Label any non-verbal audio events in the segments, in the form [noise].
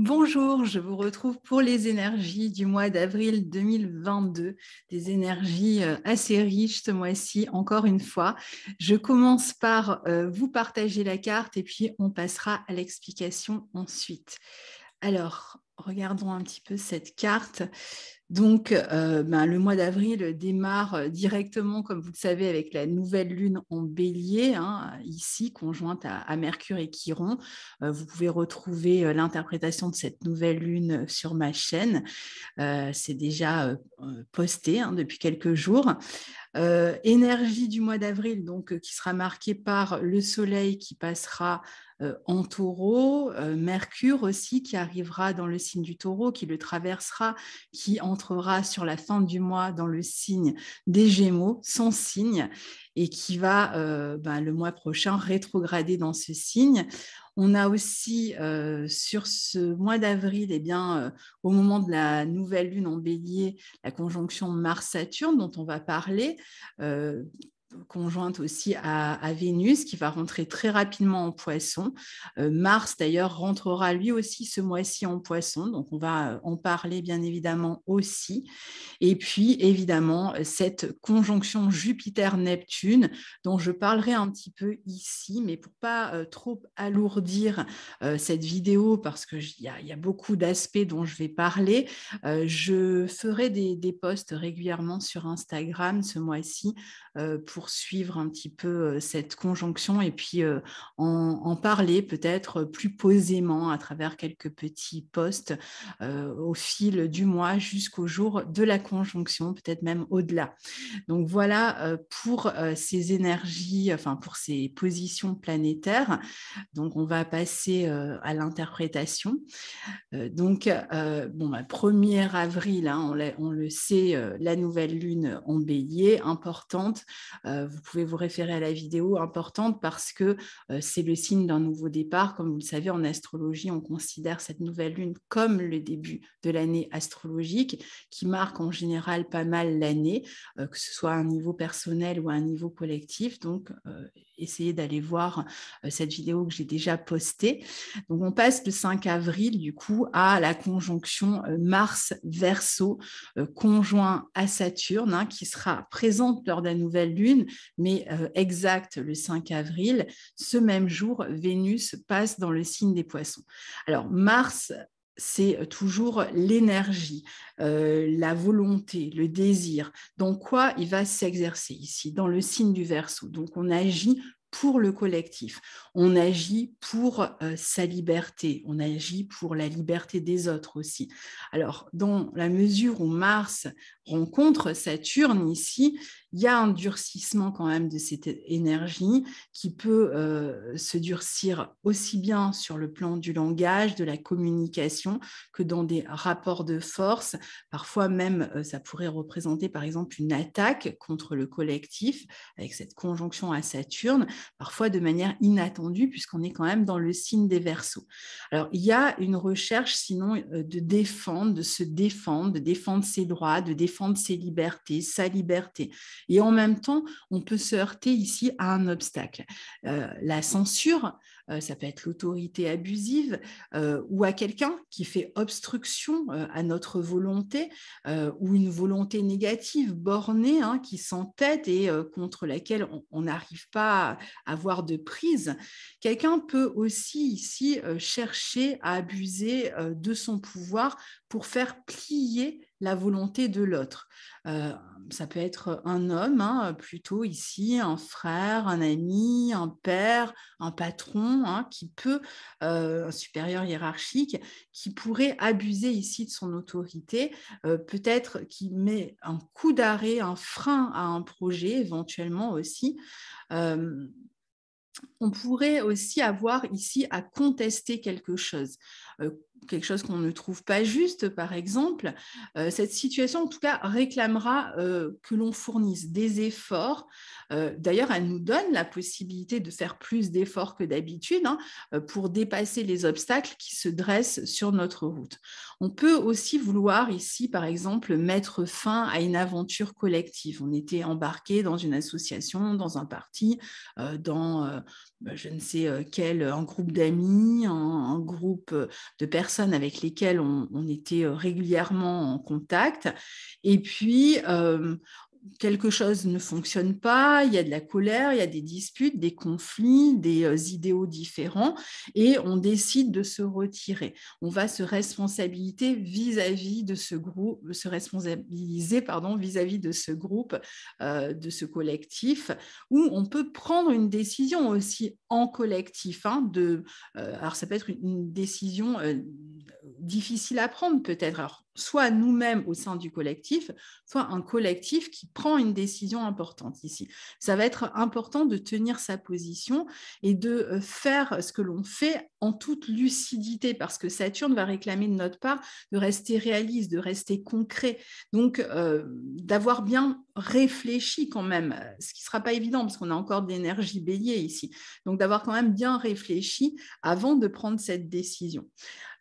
Bonjour, je vous retrouve pour les énergies du mois d'avril 2022, des énergies euh, assez riches ce mois-ci, encore une fois. Je commence par euh, vous partager la carte et puis on passera à l'explication ensuite. Alors, regardons un petit peu cette carte. Donc, euh, ben, le mois d'avril démarre euh, directement, comme vous le savez, avec la nouvelle lune en bélier, hein, ici, conjointe à, Mercure et Chiron. Euh, vous pouvez retrouver l'interprétation de cette nouvelle lune sur ma chaîne. C'est déjà posté hein, depuis quelques jours. énergie du mois d'avril, donc, qui sera marquée par le soleil qui passera euh, en taureau, euh, Mercure aussi qui arrivera dans le signe du taureau, qui le traversera, qui entrera sur la fin du mois dans le signe des Gémeaux, son signe, et qui va euh, ben, le mois prochain rétrograder dans ce signe. On a aussi sur ce mois d'avril, eh bien, au moment de la nouvelle lune en bélier, la conjonction Mars-Saturne dont on va parler, conjointe aussi à, Vénus qui va rentrer très rapidement en poisson. Euh, Mars d'ailleurs rentrera lui aussi ce mois-ci en poisson, donc on va euh, en parler bien évidemment aussi. Et puis évidemment euh, cette conjonction Jupiter-Neptune dont je parlerai un petit peu ici, mais pour pas trop alourdir cette vidéo parce qu'il y, y, a beaucoup d'aspects dont je vais parler, je ferai des, des posts régulièrement sur Instagram ce mois-ci pour poursuivre un petit peu euh, cette conjonction et puis euh, en, parler peut-être euh, plus posément à travers quelques petits postes au fil du mois jusqu'au jour de la conjonction, peut-être même au-delà. Donc voilà pour ces énergies, enfin pour ces positions planétaires. Donc on va passer à l'interprétation. donc bon, 1er bah, avril, hein, on, on, le sait, la nouvelle lune en bélier, importante euh, vous pouvez vous référer à la vidéo importante parce que euh, c'est le signe d'un nouveau départ. Comme vous le savez, en astrologie, on considère cette nouvelle lune comme le début de l'année astrologique qui marque en général pas mal l'année, euh, que ce soit à un niveau personnel ou à un niveau collectif. Donc, essayez d'aller voir cette vidéo que j'ai déjà postée. Donc, on passe le 5 avril, du coup, à la conjonction Mars-Verso, conjoint à Saturne, hein, qui sera présente lors de la nouvelle lune mais euh, exact le 5 avril, ce même jour, Vénus passe dans le signe des poissons. Alors Mars c'est toujours l'énergie, euh, la volonté, le désir. Dans quoi il va s'exercer ici Dans le signe du verso. Donc on agit pour le collectif, on agit pour euh, sa liberté, on agit pour la liberté des autres aussi. Alors, dans la mesure où Mars rencontre Saturne ici, il y a un durcissement quand même de cette énergie qui peut euh, se durcir aussi bien sur le plan du langage, de la communication, que dans des rapports de force. Parfois même, euh, ça pourrait représenter par exemple une attaque contre le collectif avec cette conjonction à Saturne, parfois de manière inattendue puisqu'on est quand même dans le signe des versos. Alors, il y a une recherche sinon euh, de défendre, de se défendre, de défendre ses droits, de défendre ses libertés, sa liberté. Et en même temps, on peut se heurter ici à un obstacle. Euh, la censure, euh, ça peut être l'autorité abusive euh, ou à quelqu'un qui fait obstruction à notre volonté ou une volonté négative, bornée, hein, qui s'entête et contre laquelle on n'arrive pas à avoir de prise. Quelqu'un peut aussi ici chercher à abuser de son pouvoir pour faire plier la volonté de l'autre. Euh, ça peut être un homme, hein, plutôt ici, un frère, un ami, un père, un patron, hein, qui peut, euh, un supérieur hiérarchique, qui pourrait abuser ici de son autorité, euh, peut-être qui met un coup d'arrêt, un frein à un projet éventuellement aussi on pourrait aussi avoir ici à contester quelque chose, quelque chose qu'on ne trouve pas juste, par exemple, euh, cette situation, en tout cas, réclamera euh, que l'on fournisse des efforts. Euh, d'ailleurs, elle nous donne la possibilité de faire plus d'efforts que d'habitude hein, pour dépasser les obstacles qui se dressent sur notre route. On peut aussi vouloir ici, par exemple, mettre fin à une aventure collective. On était embarqué dans une association, dans un parti, dans bah, je ne sais quel, un groupe d'amis, un groupe de personnes avec lesquelles on, était euh, régulièrement en contact. Et puis, euh, quelque chose ne fonctionne pas, il y a de la colère, il y a des disputes, des conflits, des euh, idéaux différents, et on décide de se retirer. On va se responsabiliser vis-à-vis de ce groupe, se responsabiliser pardon vis-à-vis de ce groupe, euh, de ce collectif, où on peut prendre une décision aussi en collectif. Hein, de, euh, alors ça peut être une, décision difficile à prendre peut-être soit nous-mêmes au sein du collectif, soit un collectif qui prend une décision importante ici. Ça va être important de tenir sa position et de euh, faire ce que l'on fait en toute lucidité, parce que Saturne va réclamer de notre part de rester réaliste, de rester concret, donc euh, d'avoir bien réfléchi quand même, euh, ce qui ne sera pas évident parce qu'on a encore de l'énergie bélier ici, donc d'avoir quand même bien réfléchi avant de prendre cette décision.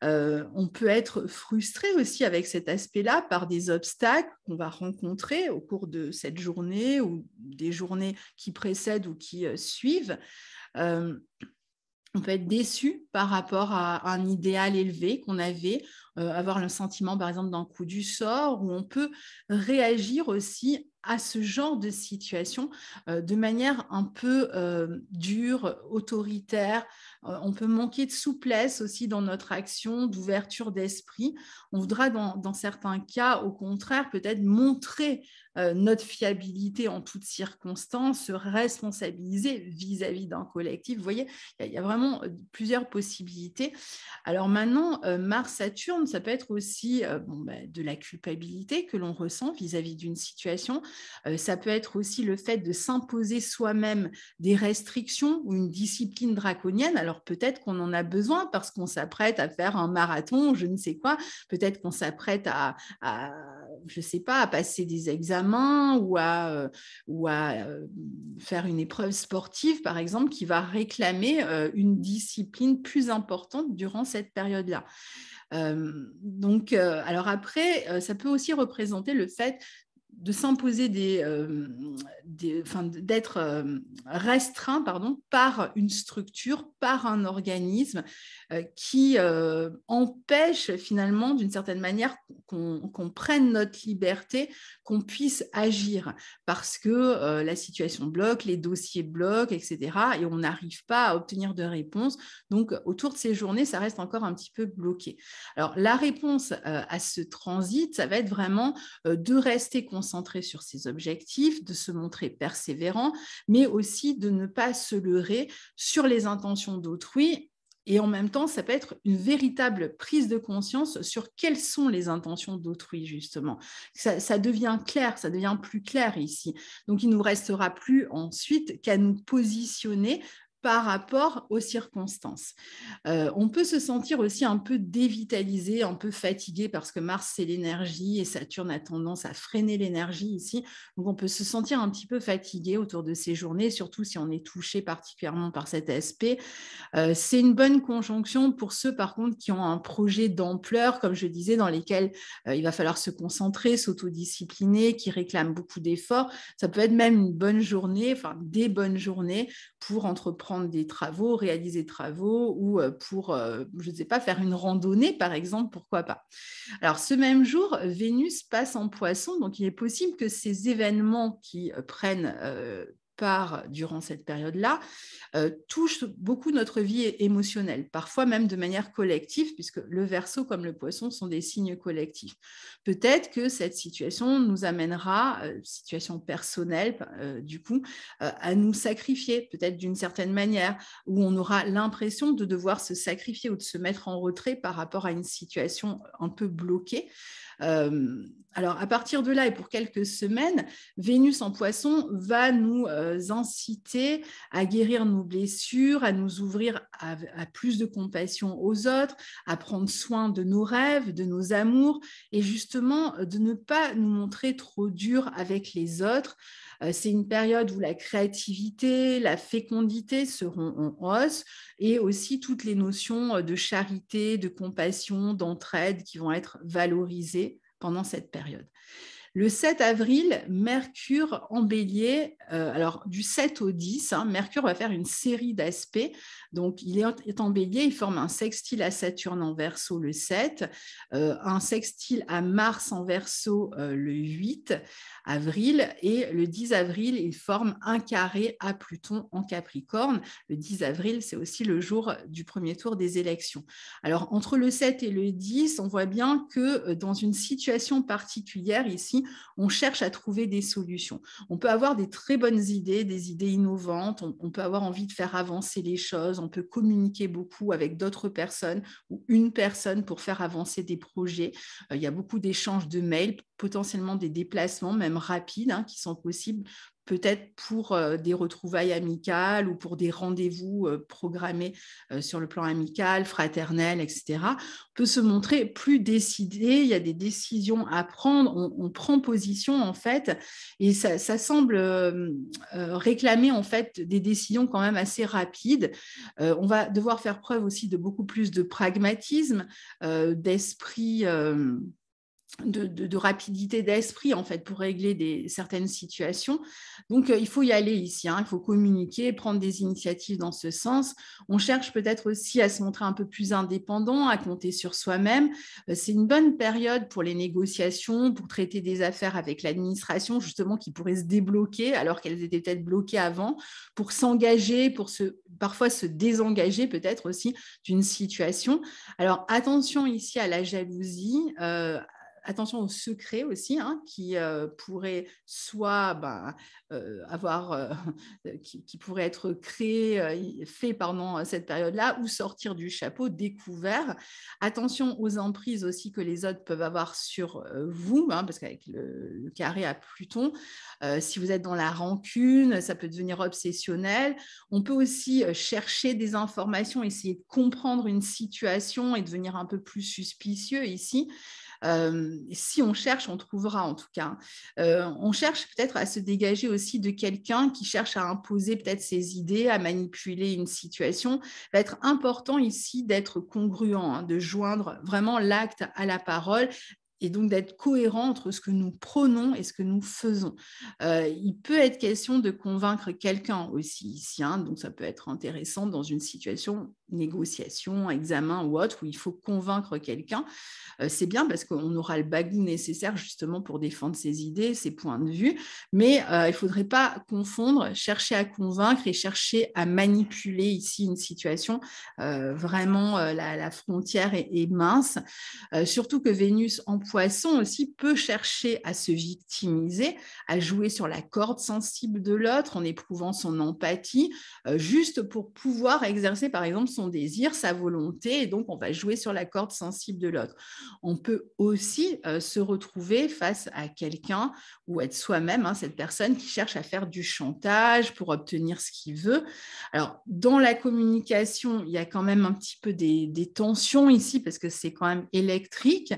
on peut être frustré aussi avec cet aspect-là par des obstacles qu'on va rencontrer au cours de cette journée ou des journées qui précèdent ou qui euh, suivent. Euh, on peut être déçu par rapport à un idéal élevé qu'on avait, euh, avoir le sentiment par exemple d'un coup du sort, où on peut réagir aussi à ce genre de situation de manière un peu dure, autoritaire, euh, on peut manquer de souplesse aussi dans notre action, d'ouverture d'esprit. On voudra dans, certains cas, au contraire, peut-être montrer euh, notre fiabilité en toutes circonstances, se responsabiliser vis-à-vis d'un collectif. Vous voyez, il y, a vraiment euh, plusieurs possibilités. Alors maintenant, Mars-Saturne, ça peut être aussi bah, de la culpabilité que l'on ressent vis-à-vis d'une situation. ça peut être aussi le fait de s'imposer soi-même des restrictions ou une discipline draconienne. Alors, peut-être qu'on en a besoin parce qu'on s'apprête à faire un marathon, je ne sais quoi, peut-être qu'on s'apprête à, je je sais pas, à passer des examens ou à, euh, ou à euh, faire une épreuve sportive, par exemple, qui va réclamer euh, une discipline plus importante durant cette période-là. donc, alors après, ça peut aussi représenter le fait de s'imposer des, euh, d'être euh, restreint pardon, par une structure, par un organisme euh, qui empêche finalement d'une certaine manière qu'on, prenne notre liberté, qu'on puisse agir parce que la situation bloque, les dossiers bloquent, etc. Et on n'arrive pas à obtenir de réponse. Donc autour de ces journées, ça reste encore un petit peu bloqué. Alors la réponse à ce transit, ça va être vraiment de rester conscient concentrer sur ses objectifs, de se montrer persévérant, mais aussi de ne pas se leurrer sur les intentions d'autrui et en même temps, ça peut être une véritable prise de conscience sur quelles sont les intentions d'autrui, justement. Ça, ça, devient clair, ça devient plus clair ici. Donc, il ne nous restera plus ensuite qu'à nous positionner par rapport aux circonstances. Euh, on peut se sentir aussi un peu dévitalisé, un peu fatigué, parce que Mars, c'est l'énergie et Saturne a tendance à freiner l'énergie ici. Donc, on peut se sentir un petit peu fatigué autour de ces journées, surtout si on est touché particulièrement par cet aspect. Euh, c'est une bonne conjonction pour ceux, par contre, qui ont un projet d'ampleur, comme je disais, dans lesquels euh, il va falloir se concentrer, s'autodiscipliner, qui réclament beaucoup d'efforts. Ça peut être même une bonne journée, enfin des bonnes journées pour entreprendre des travaux, réaliser des travaux ou euh, pour, euh, je ne sais pas, faire une randonnée, par exemple, pourquoi pas. Alors, ce même jour, Vénus passe en poisson, donc il est possible que ces événements qui euh, prennent part durant cette période-là, euh, touche beaucoup notre vie émotionnelle, parfois même de manière collective, puisque le verso comme le poisson sont des signes collectifs. Peut-être que cette situation nous amènera, euh, situation personnelle euh, du coup, à nous sacrifier, peut-être d'une certaine manière, où on aura l'impression de devoir se sacrifier ou de se mettre en retrait par rapport à une situation un peu bloquée. Euh, alors, à partir de là et pour quelques semaines, Vénus en poisson va nous euh, inciter à guérir nos blessures, à nous ouvrir à, plus de compassion aux autres, à prendre soin de nos rêves, de nos amours et justement euh, de ne pas nous montrer trop dur avec les autres. C'est une période où la créativité, la fécondité seront en hausse et aussi toutes les notions de charité, de compassion, d'entraide qui vont être valorisées pendant cette période. Le 7 avril, Mercure en bélier, euh, alors du 7 au 10, hein, Mercure va faire une série d'aspects. Donc, il est en bélier, il forme un sextile à Saturne en verso le 7, euh, un sextile à Mars en verso euh, le 8 avril, et le 10 avril, il forme un carré à Pluton en Capricorne. Le 10 avril, c'est aussi le jour du premier tour des élections. Alors, entre le 7 et le 10, on voit bien que dans une situation particulière ici, on cherche à trouver des solutions. On peut avoir des très bonnes idées, des idées innovantes, on, peut avoir envie de faire avancer les choses, on peut communiquer beaucoup avec d'autres personnes ou une personne pour faire avancer des projets. Euh, il y a beaucoup d'échanges de mails, potentiellement des déplacements, même rapides, hein, qui sont possibles peut-être pour euh, des retrouvailles amicales ou pour des rendez-vous euh, programmés euh, sur le plan amical, fraternel, etc., on peut se montrer plus décidé, il y a des décisions à prendre, on, prend position en fait, et ça, semble réclamer en fait des décisions quand même assez rapides. on va devoir faire preuve aussi de beaucoup plus de pragmatisme, d'esprit de, rapidité d'esprit en fait pour régler des, certaines situations. Donc euh, il faut y aller ici, hein. il faut communiquer, prendre des initiatives dans ce sens. On cherche peut-être aussi à se montrer un peu plus indépendant, à compter sur soi-même. Euh, c'est une bonne période pour les négociations, pour traiter des affaires avec l'administration justement qui pourrait se débloquer alors qu'elles étaient peut-être bloquées avant, pour s'engager, pour se, parfois se désengager peut-être aussi d'une situation. Alors attention ici à la jalousie. Euh, attention aux secrets aussi, qui pourraient soit avoir, qui, être créés, euh, faits pendant cette période-là, ou sortir du chapeau, découvert. Attention aux emprises aussi que les autres peuvent avoir sur euh, vous, hein, parce qu'avec le, carré à Pluton, euh, si vous êtes dans la rancune, ça peut devenir obsessionnel. On peut aussi chercher des informations, essayer de comprendre une situation et devenir un peu plus suspicieux ici. Euh, si on cherche, on trouvera en tout cas. Euh, on cherche peut-être à se dégager aussi de quelqu'un qui cherche à imposer peut-être ses idées, à manipuler une situation. Il va être important ici d'être congruent, hein, de joindre vraiment l'acte à la parole, et donc d'être cohérent entre ce que nous prenons et ce que nous faisons. Euh, il peut être question de convaincre quelqu'un aussi ici, hein, donc ça peut être intéressant dans une situation négociation, examen ou autre, où il faut convaincre quelqu'un, euh, c'est bien parce qu'on aura le bagou nécessaire justement pour défendre ses idées, ses points de vue, mais euh, il ne faudrait pas confondre chercher à convaincre et chercher à manipuler ici une situation. vraiment, la, frontière est, est mince, surtout que Vénus en poisson aussi peut chercher à se victimiser, à jouer sur la corde sensible de l'autre en éprouvant son empathie, euh, juste pour pouvoir exercer par exemple son désir, sa volonté, et donc on va jouer sur la corde sensible de l'autre. On peut aussi euh, se retrouver face à quelqu'un ou être soi-même, hein, cette personne qui cherche à faire du chantage pour obtenir ce qu'il veut. Alors dans la communication, il y a quand même un petit peu des tensions ici parce que c'est quand même électrique.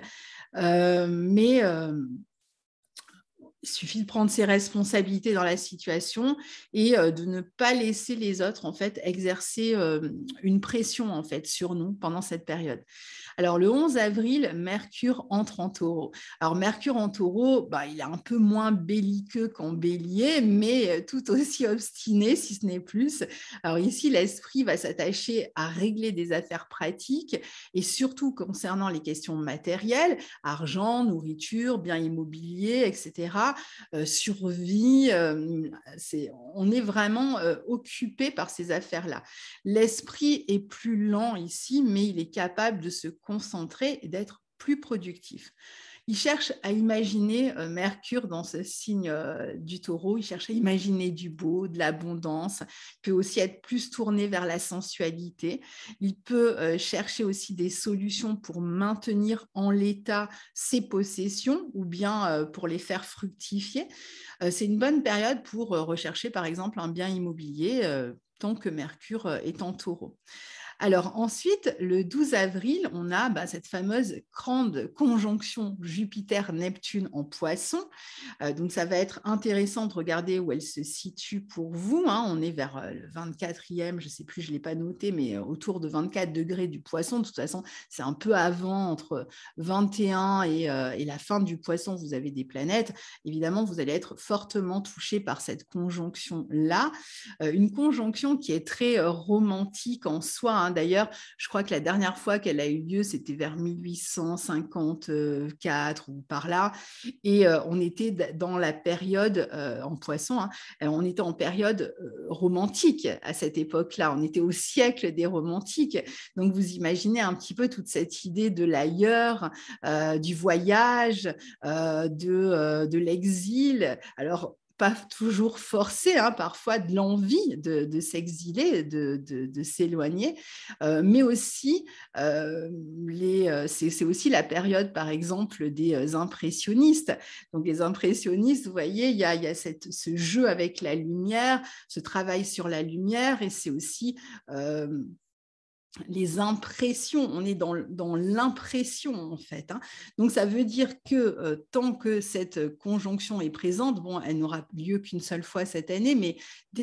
Euh, mais euh, il suffit de prendre ses responsabilités dans la situation et euh, de ne pas laisser les autres en fait exercer une pression en fait sur nous pendant cette période. Alors le 11 avril, Mercure entre en taureau. Alors Mercure en taureau, bah, il est un peu moins belliqueux qu'en bélier, mais euh, tout aussi obstiné, si ce n'est plus. Alors ici, l'esprit va s'attacher à régler des affaires pratiques et surtout concernant les questions matérielles, argent, nourriture, biens immobiliers, etc., euh, survie. Euh, on est vraiment occupé par ces affaires-là. L'esprit est plus lent ici, mais il est capable de se concentré et d'être plus productif. Il cherche à imaginer euh, Mercure dans ce signe euh, du taureau, il cherche à imaginer du beau, de l'abondance, il peut aussi être plus tourné vers la sensualité, il peut euh, chercher aussi des solutions pour maintenir en l'état ses possessions ou bien pour les faire fructifier. C'est une bonne période pour rechercher par exemple un bien immobilier tant que Mercure est en taureau. Alors ensuite, le 12 avril, on a bah, cette fameuse grande conjonction Jupiter-Neptune en poisson. Euh, donc ça va être intéressant de regarder où elle se situe pour vous. Hein. On est vers euh, le 24e, je ne sais plus, je ne l'ai pas noté, mais euh, autour de 24 degrés du poisson. De toute façon, c'est un peu avant, entre 21 et, la fin du poisson, vous avez des planètes. Évidemment, vous allez être fortement touché par cette conjonction-là. une conjonction qui est très romantique en soi. Hein. Hein, d'ailleurs, je crois que la dernière fois qu'elle a eu lieu, c'était vers 1854 ou par là. Et euh, on était dans la période, euh, en poisson, hein, euh, on était en période romantique à cette époque-là. On était au siècle des romantiques. Donc, vous imaginez un petit peu toute cette idée de l'ailleurs, du voyage, de, de l'exil. Alors, pas toujours forcé, hein, parfois de l'envie de, s'exiler, de, s'éloigner, euh, mais aussi euh, les, euh, c'est, aussi la période, par exemple, des impressionnistes. Donc les impressionnistes, vous voyez, il y a, ce jeu avec la lumière, ce travail sur la lumière, et c'est aussi les impressions, on est dans, l'impression en fait. Hein. Donc ça veut dire que euh, tant que cette conjonction est présente, bon, elle n'aura lieu qu'une seule fois cette année, mais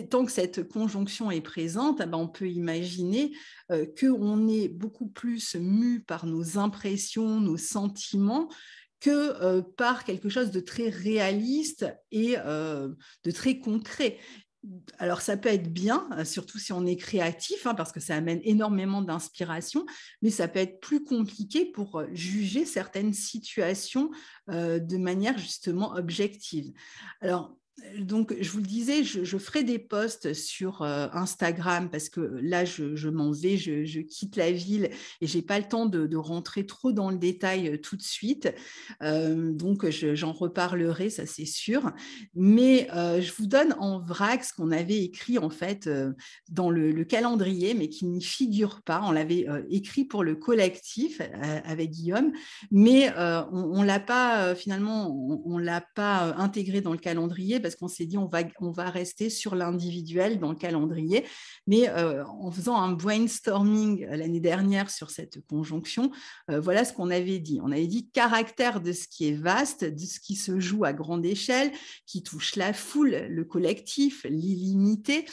tant que cette conjonction est présente, eh ben, on peut imaginer euh, qu'on est beaucoup plus mu par nos impressions, nos sentiments, que euh, par quelque chose de très réaliste et de très concret alors ça peut être bien, euh, surtout si on est créatif, hein, parce que ça amène énormément d'inspiration, mais ça peut être plus compliqué pour euh, juger certaines situations euh, de manière justement objective. Alors donc, je vous le disais, je, ferai des posts sur euh, Instagram parce que là, je, m'en vais, je, quitte la ville et je n'ai pas le temps de, rentrer trop dans le détail euh, tout de suite. Euh, donc, j'en reparlerai, ça c'est sûr. Mais je vous donne en vrac ce qu'on avait écrit en fait dans le, calendrier, mais qui n'y figure pas. On l'avait écrit pour le collectif avec Guillaume, mais on, ne l'a pas finalement, on l'a pas intégré dans le calendrier parce qu'on s'est dit on va, on va rester sur l'individuel dans le calendrier. Mais euh, en faisant un brainstorming euh, l'année dernière sur cette conjonction, euh, voilà ce qu'on avait dit. On avait dit caractère de ce qui est vaste, de ce qui se joue à grande échelle, qui touche la foule, le collectif, l'illimité,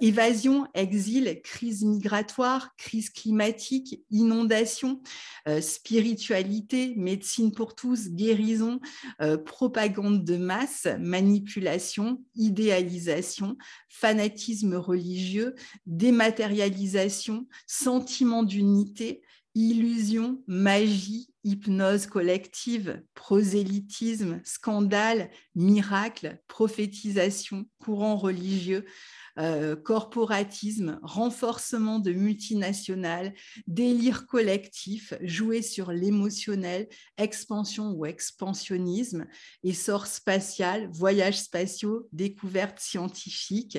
évasion, exil, crise migratoire, crise climatique, inondation, spiritualité, médecine pour tous, guérison, propagande de masse, manipulation idéalisation, fanatisme religieux, dématérialisation, sentiment d'unité, illusion, magie, hypnose collective, prosélytisme, scandale, miracle, prophétisation, courant religieux, euh, corporatisme, renforcement de multinationales, délire collectif, jouer sur l'émotionnel, expansion ou expansionnisme, essor spatial, voyages spatiaux, découvertes scientifiques,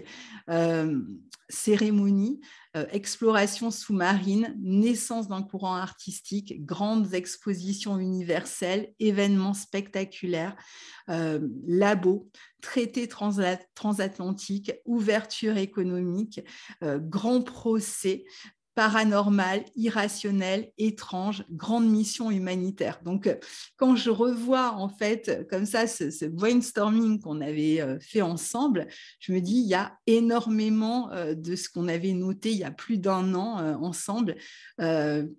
euh, cérémonies. Euh, exploration sous-marine, naissance d'un courant artistique, grandes expositions universelles, événements spectaculaires, labo, euh, labos, traités transatlantiques, ouverture économique, euh, grands procès, paranormal, irrationnel, étrange, grande mission humanitaire. Donc, euh, quand je revois en fait euh, comme ça ce, brainstorming qu'on avait euh, fait ensemble, je me dis il y a énormément de ce qu'on avait noté il y a plus d'un an ensemble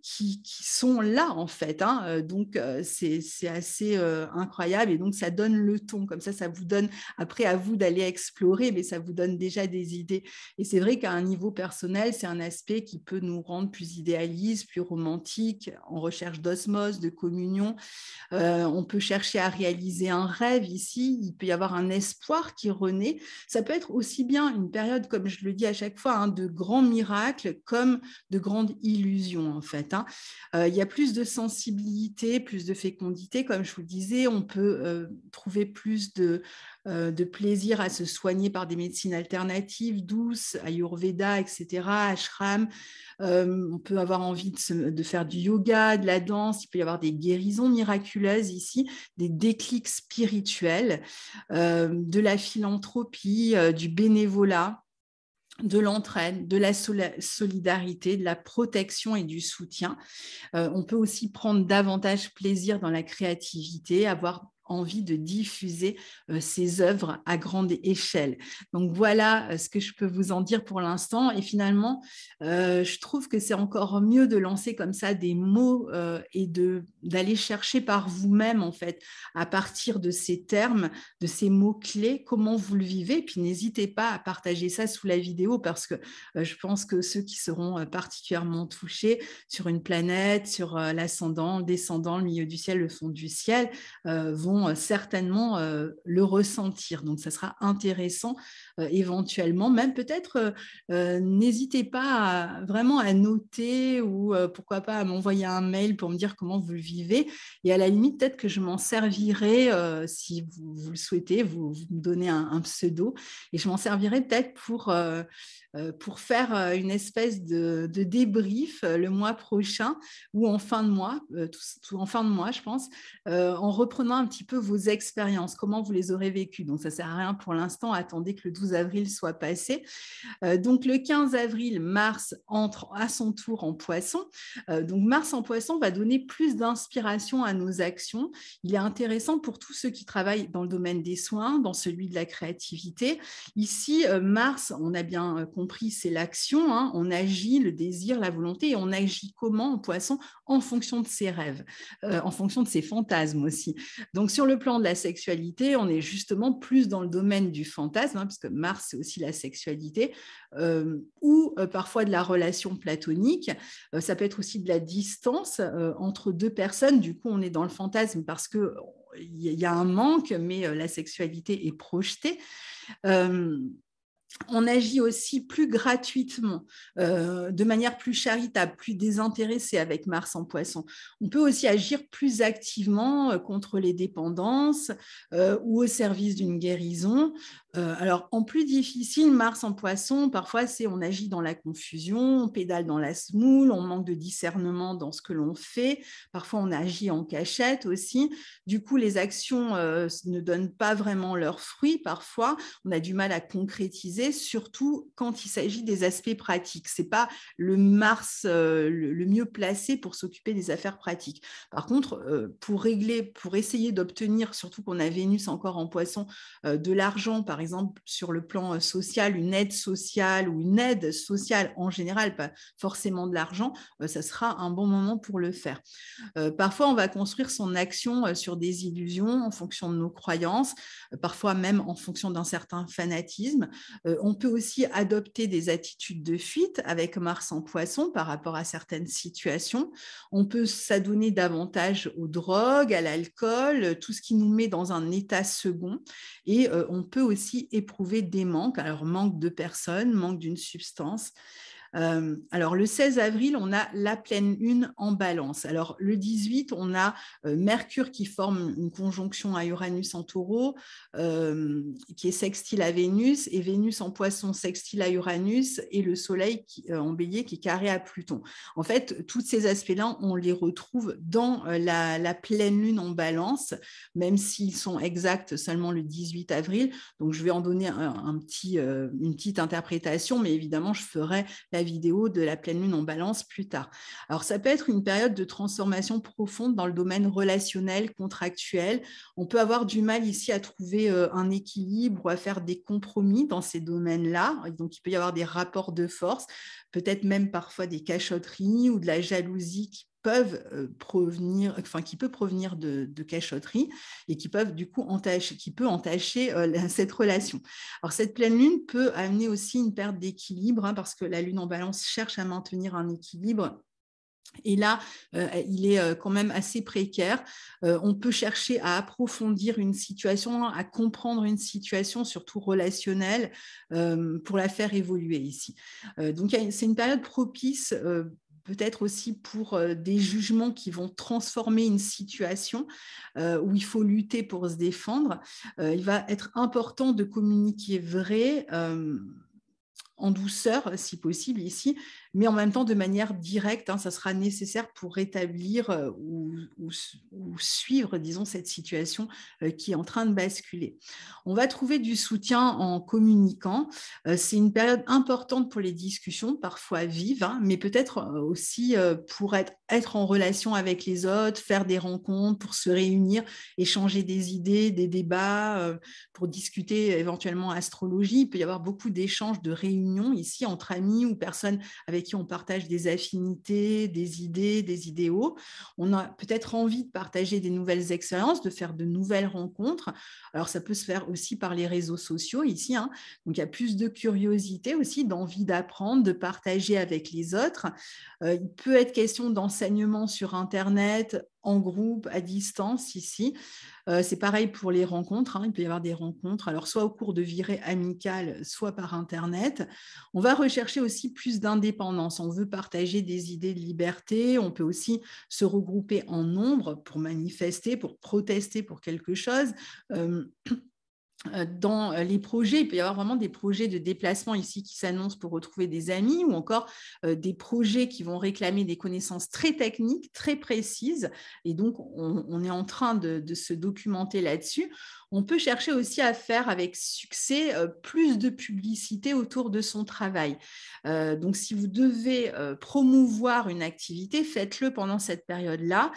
qui, sont là en fait. Hein. Donc, c'est assez incroyable et donc ça donne le ton. Comme ça, ça vous donne après à vous d'aller explorer, mais ça vous donne déjà des idées. Et c'est vrai qu'à un niveau personnel, c'est un aspect qui peut nous rendre plus idéalistes, plus romantiques, en recherche d'osmose, de communion. Euh, on peut chercher à réaliser un rêve ici, il peut y avoir un espoir qui renaît. Ça peut être aussi bien une période, comme je le dis à chaque fois, hein, de grands miracles comme de grandes illusions, en fait. Hein. Euh, il y a plus de sensibilité, plus de fécondité, comme je vous le disais, on peut euh, trouver plus de euh, de plaisir à se soigner par des médecines alternatives, douces, ayurveda, etc., ashram. Euh, on peut avoir envie de, faire du yoga, de la danse, il peut y avoir des guérisons miraculeuses ici, des déclics spirituels, euh, de la philanthropie, du bénévolat de l'entraide, de la solidarité, de la protection et du soutien. on peut aussi prendre davantage plaisir dans la créativité, avoir envie de diffuser ces euh, œuvres à grande échelle. Donc voilà euh, ce que je peux vous en dire pour l'instant. Et finalement, euh, je trouve que c'est encore mieux de lancer comme ça des mots et de d'aller chercher par vous-même en fait à partir de ces termes, de ces mots clés, comment vous le vivez. puis n'hésitez pas à partager ça sous la vidéo parce que je pense que ceux qui seront particulièrement touchés sur une planète, sur l'ascendant, le descendant, le milieu du ciel, le fond du ciel, vont euh, certainement euh, le ressentir. Donc, ça sera intéressant euh, éventuellement. Même peut-être, n'hésitez pas vraiment à noter ou pourquoi pas à m'envoyer un mail pour me dire comment vous le vivez. Et à la limite, peut-être que je m'en servirai si vous, le souhaitez, vous, me donnez un, pseudo et je m'en servirai peut-être pour, pour faire une espèce de, débrief le mois prochain ou en fin de mois, en fin de mois, je pense, en reprenant un petit peu vos expériences, comment vous les aurez vécues. Donc, ça ne sert à rien pour l'instant, attendez que le 12 avril soit passé. Euh, donc, le 15 avril, Mars entre à son tour en poisson. Euh, donc, Mars en poisson va donner plus d'inspiration à nos actions. Il est intéressant pour tous ceux qui travaillent dans le domaine des soins, dans celui de la créativité. Ici, euh, Mars, on a bien compris, c'est l'action. Hein. On agit, le désir, la volonté. Et on agit comment en poisson En fonction de ses rêves, en fonction de ses fantasmes aussi. Donc, sur le plan de la sexualité, on est justement plus dans le domaine du fantasme, parce hein, puisque Mars, c'est aussi la sexualité, euh, ou euh, parfois de la relation platonique. Euh, ça peut être aussi de la distance entre deux personnes. Du coup, on est dans le fantasme parce qu'il y a un manque, mais la sexualité est projetée on agit aussi plus gratuitement, euh, de manière plus charitable, plus désintéressée avec Mars en poisson. On peut aussi agir plus activement euh, contre les dépendances euh, ou au service d'une guérison. alors, en plus difficile, Mars en poisson, parfois, c'est on agit dans la confusion, on pédale dans la semoule, on manque de discernement dans ce que l'on fait. Parfois, on agit en cachette aussi. Du coup, les actions ne donnent pas vraiment leurs fruits. Parfois, on a du mal à concrétiser surtout quand il s'agit des aspects pratiques. Ce n'est pas le Mars euh, le, mieux placé pour s'occuper des affaires pratiques. Par contre, euh, pour régler, pour essayer d'obtenir, surtout qu'on a Vénus encore en poisson, euh, de l'argent, par exemple, sur le plan social, une aide sociale ou une aide sociale en général, pas forcément de l'argent, ça sera un bon moment pour le faire. parfois, on va construire son action sur des illusions en fonction de nos croyances, parfois même en fonction d'un certain fanatisme. Euh, on peut aussi adopter des attitudes de fuite avec Mars en poisson par rapport à certaines situations. On peut s'adonner davantage aux drogues, à l'alcool, tout ce qui nous met dans un état second. Et euh, on peut aussi éprouver des manques, alors manque de personnes, manque d'une substance. Euh, alors le 16 avril, on a la pleine lune en balance. Alors le 18, on a euh, Mercure qui forme une conjonction à Uranus en taureau, euh, qui est sextile à Vénus, et Vénus en poisson sextile à Uranus, et le Soleil qui, en bélier qui est carré à Pluton. En fait, tous ces aspects-là, on les retrouve dans la, pleine lune en balance, même s'ils sont exacts seulement le 18 avril. Donc je vais en donner petit, une petite interprétation, mais évidemment, je ferai la vidéo de la pleine lune en balance plus tard. Alors ça peut être une période de transformation profonde dans le domaine relationnel, contractuel. On peut avoir du mal ici à trouver euh, un équilibre ou à faire des compromis dans ces domaines-là. Donc il peut y avoir des rapports de force, peut-être même parfois des cachotteries ou de la jalousie qui peuvent euh, provenir, enfin qui peut provenir de, de, et qui peuvent du coup entacher, qui peut entacher euh, [laughs] cette relation. Alors cette pleine lune peut amener aussi une perte d'équilibre hein, parce que la lune en balance cherche à maintenir un équilibre et là, euh, il est quand même assez précaire. on peut chercher à approfondir une situation, hein, à comprendre une situation, surtout relationnelle, pour la faire évoluer ici. donc, c'est une période propice peut-être aussi pour euh, des jugements qui vont transformer une situation euh, où il faut lutter pour se défendre, euh, il va être important de communiquer vrai. en douceur, si possible ici, mais en même temps de manière directe. Hein, ça sera nécessaire pour rétablir euh, ou, suivre, disons, cette situation euh, qui est en train de basculer. On va trouver du soutien en communiquant. Euh, c'est une période importante pour les discussions, parfois vives, hein, mais peut-être aussi pour être, être en relation avec les autres, faire des rencontres, pour se réunir, échanger des idées, des débats, pour discuter éventuellement astrologie. Il peut y avoir beaucoup d'échanges, de réunions ici entre amis ou personnes avec qui on partage des affinités, des idées, des idéaux. On a peut-être envie de partager des nouvelles expériences, de faire de nouvelles rencontres. Alors, ça peut se faire aussi par les réseaux sociaux ici. Hein. Donc, il y a plus de curiosité aussi, d'envie d'apprendre, de partager avec les autres. Euh, il peut être question d'enseignement sur Internet en groupe, à distance ici. Euh, c'est pareil pour les rencontres. Hein. Il peut y avoir des rencontres, alors soit au cours de virées amicales, soit par Internet. On va rechercher aussi plus d'indépendance. On veut partager des idées de liberté. On peut aussi se regrouper en nombre pour manifester, pour protester pour quelque chose. Euh, dans euh, les projets, il peut y avoir vraiment des projets de déplacement ici qui s'annoncent pour retrouver des amis ou encore euh, des projets qui vont réclamer des connaissances très techniques, très précises. Et donc, on, est en train de se documenter là-dessus on peut chercher aussi à faire avec succès euh, plus de publicité autour de son travail. Euh, donc, si vous devez euh, promouvoir une activité, faites-le pendant cette période-là.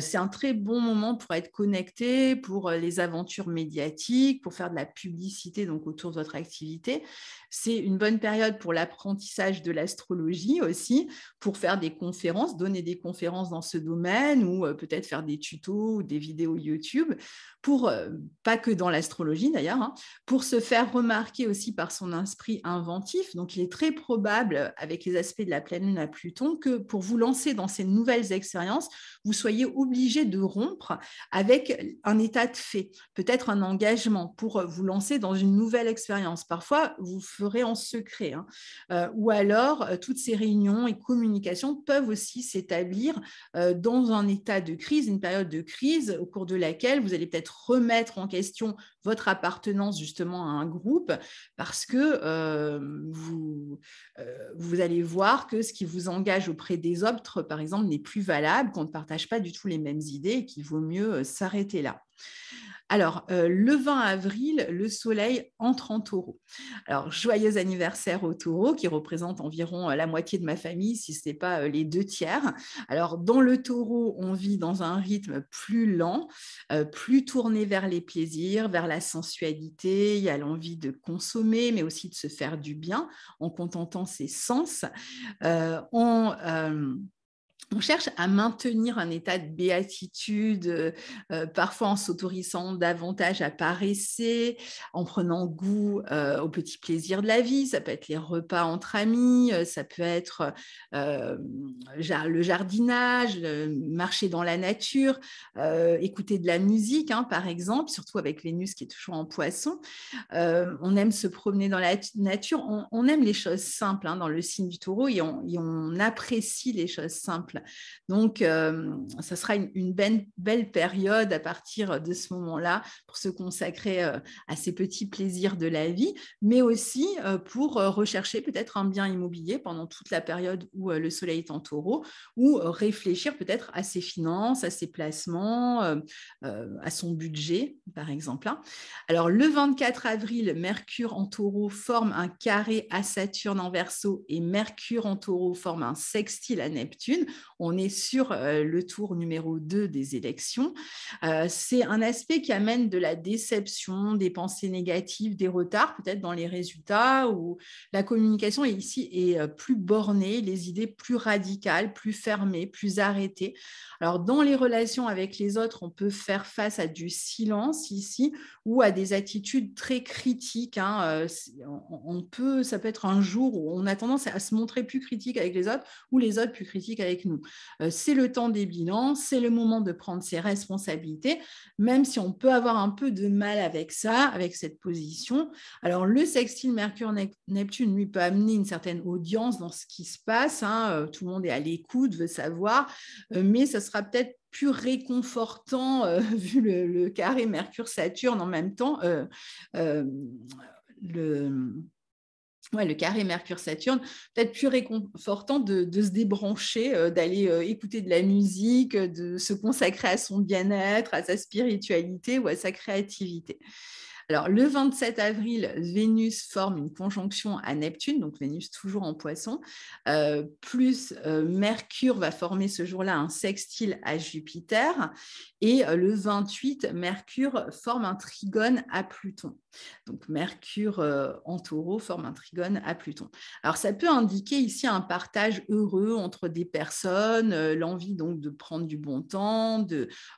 c'est un très bon moment pour être connecté, pour les aventures médiatiques, pour faire de la publicité donc autour de votre activité. C'est une bonne période pour l'apprentissage de l'astrologie aussi, pour faire des conférences, donner des conférences dans ce domaine ou euh, peut-être faire des tutos ou des vidéos YouTube, pour, euh, pas que dans l'astrologie d'ailleurs, hein, pour se faire remarquer aussi par son esprit inventif. Donc il est très probable, euh, avec les aspects de la pleine lune à Pluton, que pour vous lancer dans ces nouvelles expériences, vous soyez obligé de rompre avec un état de fait, peut-être un engagement pour vous lancer dans une nouvelle expérience. Parfois, vous ferait en secret. Hein. Euh, ou alors, euh, toutes ces réunions et communications peuvent aussi s'établir euh, dans un état de crise, une période de crise au cours de laquelle vous allez peut-être remettre en question votre appartenance justement à un groupe parce que vous, vous allez voir que ce qui vous engage auprès des autres, par exemple, n'est plus valable, qu'on ne partage pas du tout les mêmes idées et qu'il vaut mieux s'arrêter là. Alors, euh, le 20 avril, le soleil entre en taureau. Alors, joyeux anniversaire au taureau qui représente environ euh, la moitié de ma famille, si ce n'est pas euh, les deux tiers. Alors, dans le taureau, on vit dans un rythme plus lent, plus tourné vers les plaisirs, vers la sensualité. Il y a l'envie de consommer, mais aussi de se faire du bien en contentant ses sens on cherche à maintenir un état de béatitude, euh, euh, parfois en s'autorisant davantage à paresser, en prenant goût euh, aux petits plaisirs de la vie. Ça peut être les repas entre amis, ça peut être le jardinage, marcher dans la nature, écouter de la musique, hein, par exemple, surtout avec Vénus qui est toujours en poisson. on aime se promener dans la nature, on, aime les choses simples hein, dans le signe du taureau et on apprécie les choses simples. Donc, ce euh, ça sera une, ben, belle, période à partir de ce moment-là pour se consacrer euh, à ces petits plaisirs de la vie, mais aussi euh, pour rechercher peut-être un bien immobilier pendant toute la période où le soleil est en taureau, ou réfléchir peut-être à ses finances, à ses placements, à son budget, par exemple. Hein. Alors, le 24 avril, Mercure en taureau forme un carré à Saturne en verso et Mercure en taureau forme un sextile à Neptune on est sur euh, le tour numéro 2 des élections. Euh, c'est un aspect qui amène de la déception, des pensées négatives, des retards peut-être dans les résultats où la communication est ici est euh, plus bornée, les idées plus radicales, plus fermées, plus arrêtées. Alors dans les relations avec les autres, on peut faire face à du silence ici ou à des attitudes très critiques. Hein, on peut, ça peut être un jour où on a tendance à se montrer plus critique avec les autres ou les autres plus critiques avec nous. Euh, c'est le temps des bilans, c'est le moment de prendre ses responsabilités, même si on peut avoir un peu de mal avec ça, avec cette position. Alors le sextile Mercure-Neptune, lui, peut amener une certaine audience dans ce qui se passe. Hein. Euh, tout le monde est à l'écoute, veut savoir, euh, mais ce sera peut-être plus réconfortant [laughs] vu le, carré Mercure-Saturne en même temps. le le carré Mercure-Saturne, peut-être plus réconfortant de, se débrancher, euh, d'aller euh, écouter de la musique, de se consacrer à son bien-être, à sa spiritualité ou à sa créativité. Alors, le 27 avril, Vénus forme une conjonction à Neptune, donc Vénus toujours en poisson, euh, plus euh, Mercure va former ce jour-là un sextile à Jupiter, et euh, le 28, Mercure forme un trigone à Pluton. Donc, Mercure en taureau forme un trigone à Pluton. Alors, ça peut indiquer ici un partage heureux entre des personnes, l'envie donc de prendre du bon temps,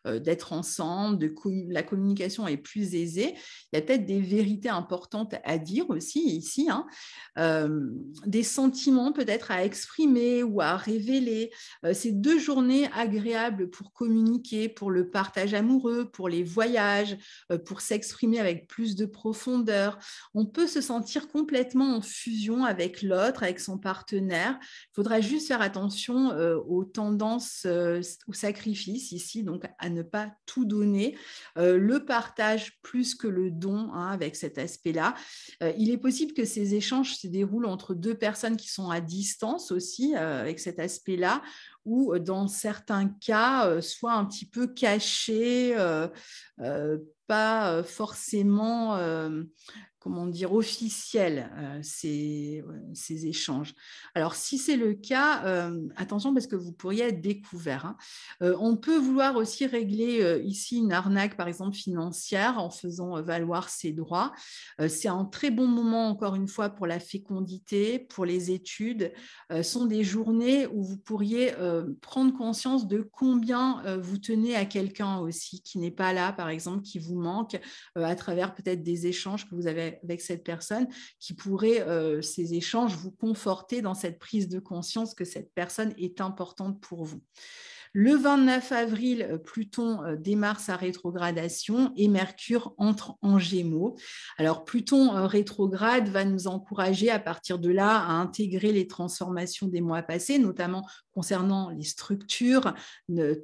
d'être ensemble, de la communication est plus aisée. Il peut-être des vérités importantes à dire aussi ici, hein. des sentiments peut-être à exprimer ou à révéler. ces deux journées agréables pour communiquer, pour le partage amoureux, pour les voyages, pour s'exprimer avec plus de profondeur. On peut se sentir complètement en fusion avec l'autre, avec son partenaire. Il faudra juste faire attention aux tendances, aux sacrifices ici, donc à ne pas tout donner. le partage plus que le don Hein, avec cet aspect-là. Euh, il est possible que ces échanges se déroulent entre deux personnes qui sont à distance aussi, euh, avec cet aspect-là, ou euh, dans certains cas, soit un petit peu caché, pas forcément comment dire, officiel euh, euh, ces, échanges. Alors, si c'est le cas, euh, attention parce que vous pourriez être découvert. Hein. on peut vouloir aussi régler ici une arnaque, par exemple, financière en faisant valoir ses droits. c'est un très bon moment, encore une fois, pour la fécondité, pour les études. Ce sont des journées où vous pourriez prendre conscience de combien vous tenez à quelqu'un aussi qui n'est pas là, par exemple, qui vous manque, à travers peut-être des échanges que vous avez avec cette personne qui pourrait, euh, ces échanges, vous conforter dans cette prise de conscience que cette personne est importante pour vous. Le 29 avril, euh, Pluton euh, démarre sa rétrogradation et Mercure entre en Gémeaux. Alors Pluton euh, rétrograde va nous encourager à partir de là à intégrer les transformations des mois passés, notamment concernant les structures,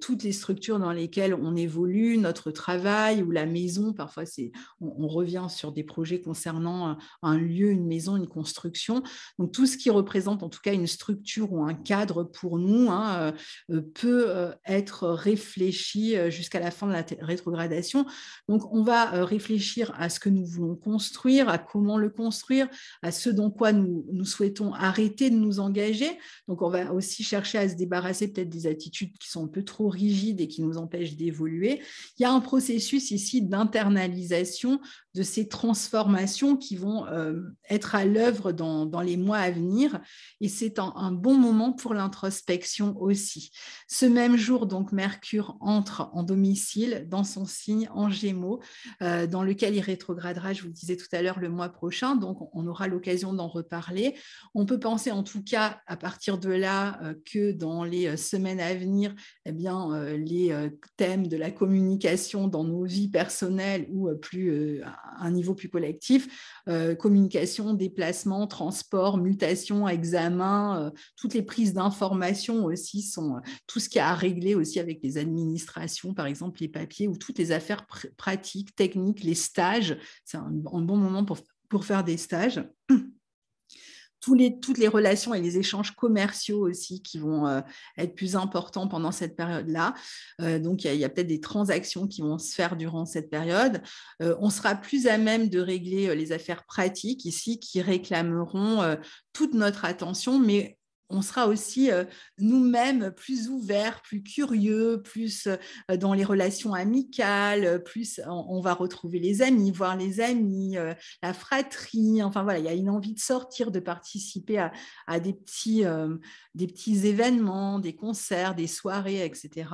toutes les structures dans lesquelles on évolue, notre travail ou la maison. Parfois, c'est, on, revient sur des projets concernant un lieu, une maison, une construction. Donc tout ce qui représente en tout cas une structure ou un cadre pour nous hein, peut euh, être réfléchi euh, jusqu'à la fin de la rétrogradation. Donc, on va euh, réfléchir à ce que nous voulons construire, à comment le construire, à ce dans quoi nous, nous souhaitons arrêter de nous engager. Donc, on va aussi chercher à se débarrasser peut-être des attitudes qui sont un peu trop rigides et qui nous empêchent d'évoluer. Il y a un processus ici d'internalisation de ces transformations qui vont être à l'œuvre dans, dans, les mois à venir. Et c'est un, un bon moment pour l'introspection aussi. Ce même jour, donc Mercure entre en domicile dans son signe en Gémeaux, euh, dans lequel il rétrogradera, je vous le disais tout à l'heure, le mois prochain. Donc, on aura l'occasion d'en reparler. On peut penser, en tout cas, à partir de là, euh, que dans les euh, semaines à venir, eh bien, les thèmes de la communication dans nos vies personnelles ou plus à un niveau plus collectif, communication, déplacement, transport, mutation, examen, toutes les prises d'informations aussi sont tout ce qui a régler aussi avec les administrations, par exemple les papiers ou toutes les affaires pratiques, techniques, les stages. C'est un, bon moment pour, pour faire des stages. [clears throat] les, toutes les relations et les échanges commerciaux aussi qui vont euh, être plus importants pendant cette période-là. Euh, donc, il y a, peut-être des transactions qui vont se faire durant cette période. Euh, on sera plus à même de régler les affaires pratiques ici qui réclameront toute notre attention, mais on sera aussi euh, nous-mêmes plus ouverts, plus curieux, plus euh, dans les relations amicales, euh, plus on, va retrouver les amis, voir les amis, la fratrie. Enfin voilà, il y a une envie de sortir, de participer à, des, petits, des petits événements, des concerts, des soirées, etc.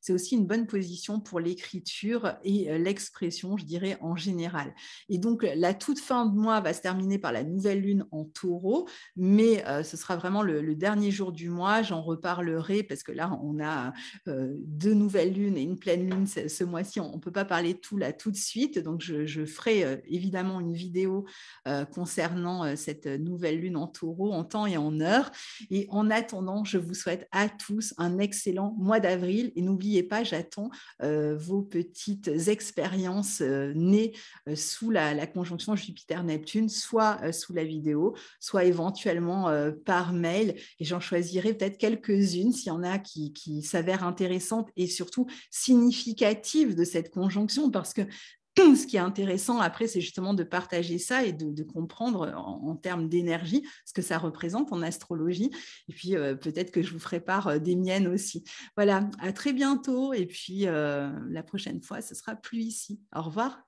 C'est aussi une bonne position pour l'écriture et l'expression, je dirais, en général. Et donc, la toute fin de mois va se terminer par la nouvelle lune en taureau, mais ce sera vraiment le dernier jour du mois. J'en reparlerai parce que là, on a euh, deux nouvelles lunes et une pleine lune ce, mois-ci. On ne peut pas parler de tout là tout de suite. Donc, je, ferai euh, évidemment une vidéo euh, concernant cette nouvelle lune en taureau en temps et en heure. Et en attendant, je vous souhaite à tous un excellent mois d'avril. Et n'oubliez pas, j'attends vos petites expériences nées sous la, la conjonction Jupiter-Neptune, soit sous la vidéo, soit éventuellement par mail et j'en choisirai peut-être quelques-unes s'il y en a qui, s'avèrent intéressantes et surtout significatives de cette conjonction parce que [clears throat] ce qui est intéressant après, c'est justement de partager ça et de, comprendre en, termes d'énergie ce que ça représente en astrologie. Et puis, euh, peut-être que je vous ferai part euh, des miennes aussi. Voilà, à très bientôt. Et puis, euh, la prochaine fois, ce sera plus ici. Au revoir.